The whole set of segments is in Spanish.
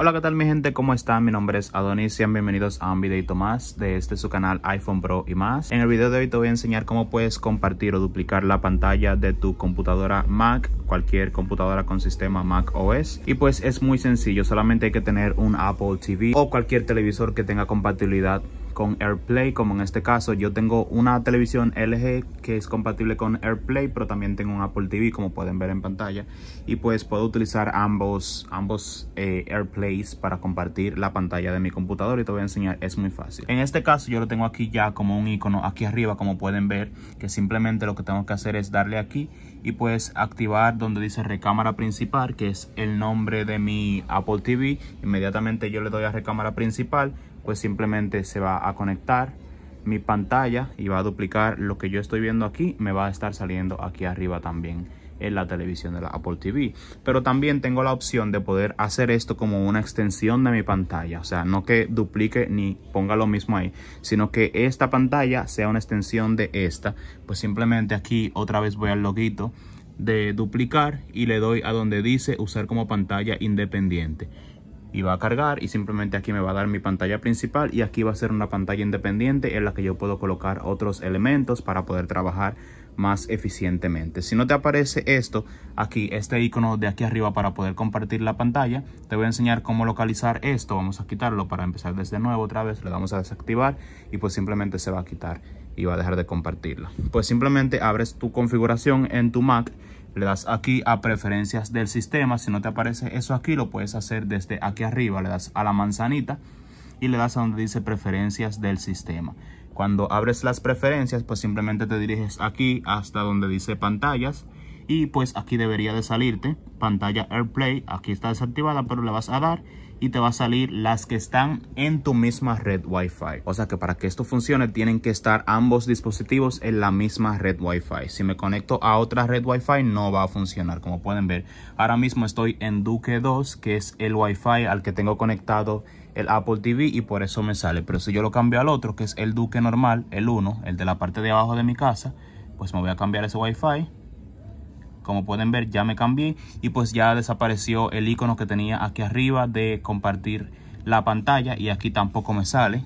Hola, ¿qué tal mi gente? ¿Cómo están? Mi nombre es Adonis, sean bienvenidos a un videito más de este su canal iPhone Pro y más. En el video de hoy te voy a enseñar cómo puedes compartir o duplicar la pantalla de tu computadora Mac, cualquier computadora con sistema Mac OS. Y pues es muy sencillo, solamente hay que tener un Apple TV o cualquier televisor que tenga compatibilidad con AirPlay, como en este caso yo tengo una televisión LG que es compatible con AirPlay, pero también tengo un Apple TV como pueden ver en pantalla y pues puedo utilizar ambos, ambos eh, AirPlays para compartir la pantalla de mi computador y te voy a enseñar, es muy fácil. En este caso yo lo tengo aquí ya como un icono aquí arriba como pueden ver que simplemente lo que tengo que hacer es darle aquí y puedes activar donde dice recámara principal que es el nombre de mi Apple TV inmediatamente yo le doy a recámara principal pues simplemente se va a conectar mi pantalla y va a duplicar lo que yo estoy viendo aquí me va a estar saliendo aquí arriba también en la televisión de la Apple TV. Pero también tengo la opción de poder hacer esto como una extensión de mi pantalla. O sea, no que duplique ni ponga lo mismo ahí, sino que esta pantalla sea una extensión de esta. Pues simplemente aquí otra vez voy al loguito de duplicar y le doy a donde dice usar como pantalla independiente y va a cargar y simplemente aquí me va a dar mi pantalla principal y aquí va a ser una pantalla independiente en la que yo puedo colocar otros elementos para poder trabajar más eficientemente. Si no te aparece esto aquí, este icono de aquí arriba para poder compartir la pantalla, te voy a enseñar cómo localizar esto. Vamos a quitarlo para empezar desde nuevo otra vez. Le damos a desactivar y pues simplemente se va a quitar y va a dejar de compartirlo Pues simplemente abres tu configuración en tu Mac le das aquí a preferencias del sistema. Si no te aparece eso aquí, lo puedes hacer desde aquí arriba. Le das a la manzanita y le das a donde dice preferencias del sistema. Cuando abres las preferencias, pues simplemente te diriges aquí hasta donde dice pantallas y pues aquí debería de salirte pantalla AirPlay, aquí está desactivada pero le vas a dar y te va a salir las que están en tu misma red Wi-Fi. O sea que para que esto funcione tienen que estar ambos dispositivos en la misma red Wi-Fi. Si me conecto a otra red Wi-Fi no va a funcionar como pueden ver. Ahora mismo estoy en Duque 2 que es el Wi-Fi al que tengo conectado el Apple TV y por eso me sale. Pero si yo lo cambio al otro que es el Duque normal, el 1, el de la parte de abajo de mi casa, pues me voy a cambiar ese Wi-Fi como pueden ver ya me cambié y pues ya desapareció el icono que tenía aquí arriba de compartir la pantalla y aquí tampoco me sale.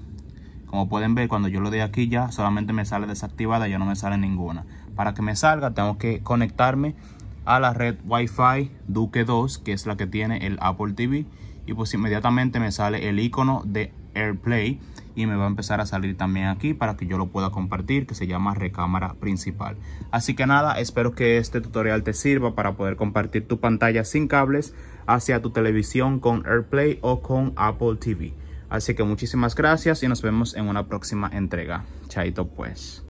Como pueden ver cuando yo lo de aquí ya solamente me sale desactivada, ya no me sale ninguna. Para que me salga tengo que conectarme a la red Wi-Fi Duque 2 que es la que tiene el Apple TV y pues inmediatamente me sale el icono de AirPlay y me va a empezar a salir también aquí para que yo lo pueda compartir que se llama recámara principal así que nada espero que este tutorial te sirva para poder compartir tu pantalla sin cables hacia tu televisión con AirPlay o con Apple TV así que muchísimas gracias y nos vemos en una próxima entrega chaito pues